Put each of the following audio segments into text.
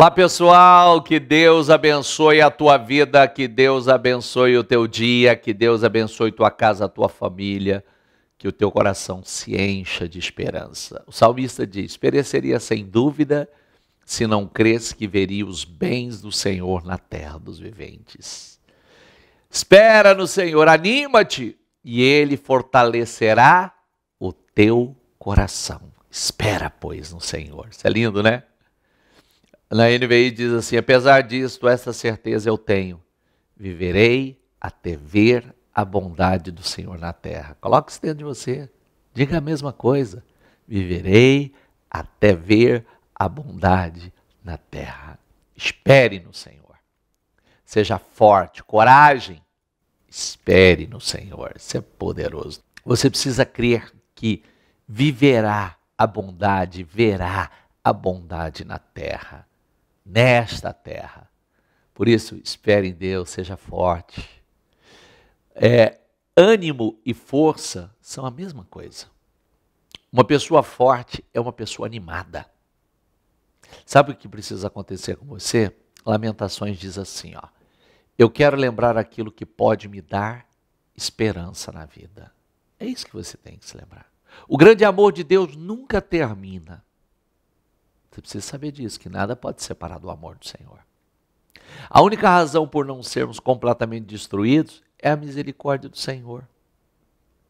Olá pessoal, que Deus abençoe a tua vida, que Deus abençoe o teu dia, que Deus abençoe tua casa, a tua família, que o teu coração se encha de esperança. O salmista diz: pereceria sem dúvida se não cresse que veria os bens do Senhor na terra dos viventes. Espera no Senhor, anima-te, e Ele fortalecerá o teu coração. Espera, pois, no Senhor. Isso é lindo, né? Na NVI diz assim: apesar disto, essa certeza eu tenho, viverei até ver a bondade do Senhor na terra. Coloque isso dentro de você. Diga a mesma coisa. Viverei até ver a bondade na terra. Espere no Senhor. Seja forte, coragem. Espere no Senhor. Isso é poderoso. Você precisa crer que viverá a bondade, verá a bondade na terra nesta terra. Por isso, espere em Deus, seja forte. É, ânimo e força são a mesma coisa. Uma pessoa forte é uma pessoa animada. Sabe o que precisa acontecer com você? Lamentações diz assim, ó: Eu quero lembrar aquilo que pode me dar esperança na vida. É isso que você tem que se lembrar. O grande amor de Deus nunca termina. Você precisa saber disso, que nada pode separar do amor do Senhor. A única razão por não sermos completamente destruídos é a misericórdia do Senhor.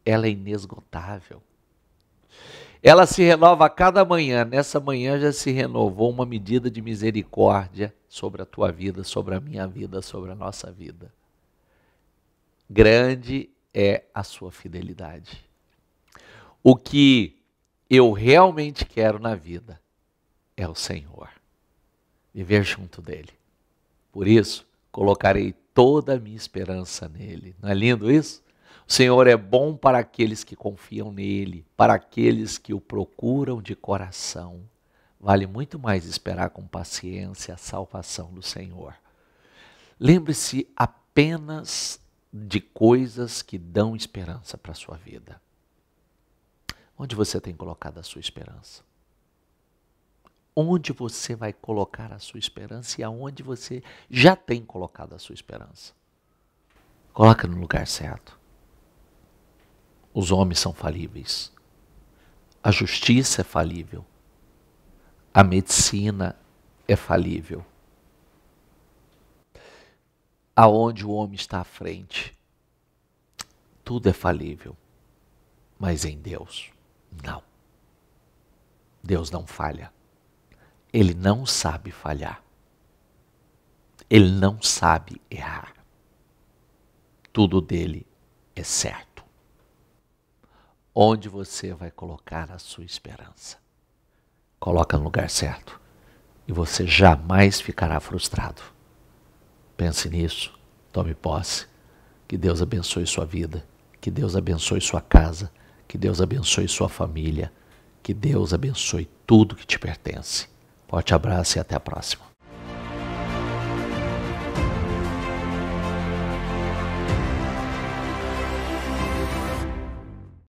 Ela é inesgotável. Ela se renova a cada manhã. Nessa manhã já se renovou uma medida de misericórdia sobre a tua vida, sobre a minha vida, sobre a nossa vida. Grande é a sua fidelidade. O que eu realmente quero na vida é o Senhor. Viver junto dele. Por isso, colocarei toda a minha esperança nele. Não é lindo isso? O Senhor é bom para aqueles que confiam nele, para aqueles que o procuram de coração. Vale muito mais esperar com paciência a salvação do Senhor. Lembre-se apenas de coisas que dão esperança para a sua vida. Onde você tem colocado a sua esperança? onde você vai colocar a sua esperança e aonde você já tem colocado a sua esperança. Coloca no lugar certo. Os homens são falíveis. A justiça é falível. A medicina é falível. Aonde o homem está à frente, tudo é falível. Mas em Deus, não. Deus não falha. Ele não sabe falhar. Ele não sabe errar. Tudo dele é certo. Onde você vai colocar a sua esperança? Coloca no lugar certo e você jamais ficará frustrado. Pense nisso, tome posse. Que Deus abençoe sua vida, que Deus abençoe sua casa, que Deus abençoe sua família, que Deus abençoe tudo que te pertence Forte abraço e até a próxima.